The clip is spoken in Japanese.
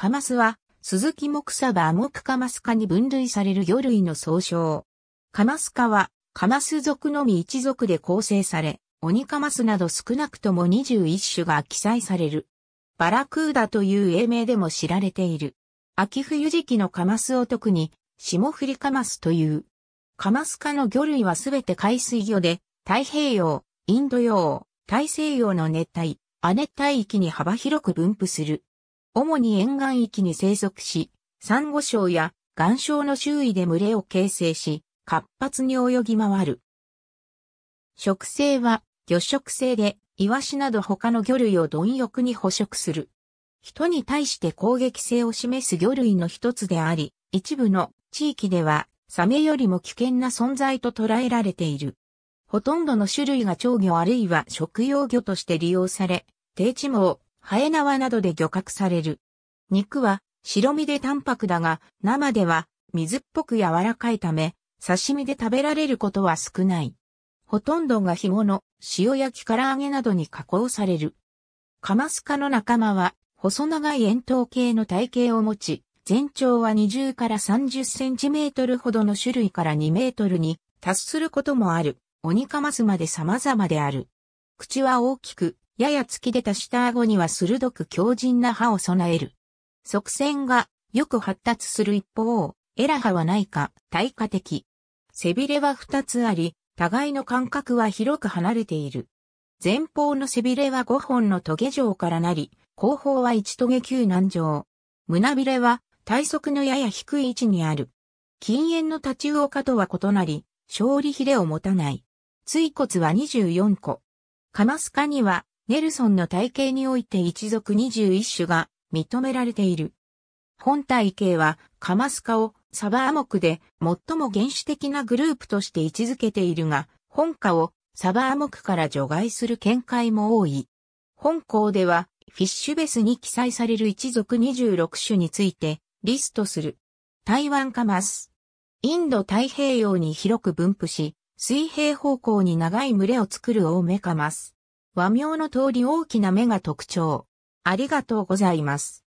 カマスは、鈴木木サバモクカマス科に分類される魚類の総称。カマス科は、カマス属のみ一族で構成され、オニカマスなど少なくとも21種が記載される。バラクーダという英名でも知られている。秋冬時期のカマスを特に、霜降りカマスという。カマス科の魚類はすべて海水魚で、太平洋、インド洋、大西洋の熱帯、亜熱帯域に幅広く分布する。主に沿岸域に生息し、サンゴ礁や岩礁の周囲で群れを形成し、活発に泳ぎ回る。食性は魚食性で、イワシなど他の魚類を貪欲に捕食する。人に対して攻撃性を示す魚類の一つであり、一部の地域ではサメよりも危険な存在と捉えられている。ほとんどの種類が長魚あるいは食用魚として利用され、低地網、ハエ縄などで漁獲される。肉は白身で淡白だが、生では水っぽく柔らかいため、刺身で食べられることは少ない。ほとんどが干物、塩焼き唐揚げなどに加工される。カマスカの仲間は、細長い円筒形の体型を持ち、全長は20から30センチメートルほどの種類から2メートルに達することもある。オニカマスまで様々である。口は大きく、やや突き出た下顎には鋭く強靭な歯を備える。側線がよく発達する一方、エラ歯はないか、対価的。背びれは二つあり、互いの間隔は広く離れている。前方の背びれは五本のトゲ状からなり、後方は一トゲ球難状。胸びれは体側のやや低い位置にある。禁煙の立ち魚とは異なり、勝利ひれを持たない。椎骨は24個。カマスカにはネルソンの体系において一族21種が認められている。本体系はカマスカをサバアモクで最も原始的なグループとして位置づけているが、本科をサバアモクから除外する見解も多い。本校ではフィッシュベスに記載される一族26種についてリストする。台湾カマス。インド太平洋に広く分布し、水平方向に長い群れを作るオーメカマス。和名の通り大きな目が特徴。ありがとうございます。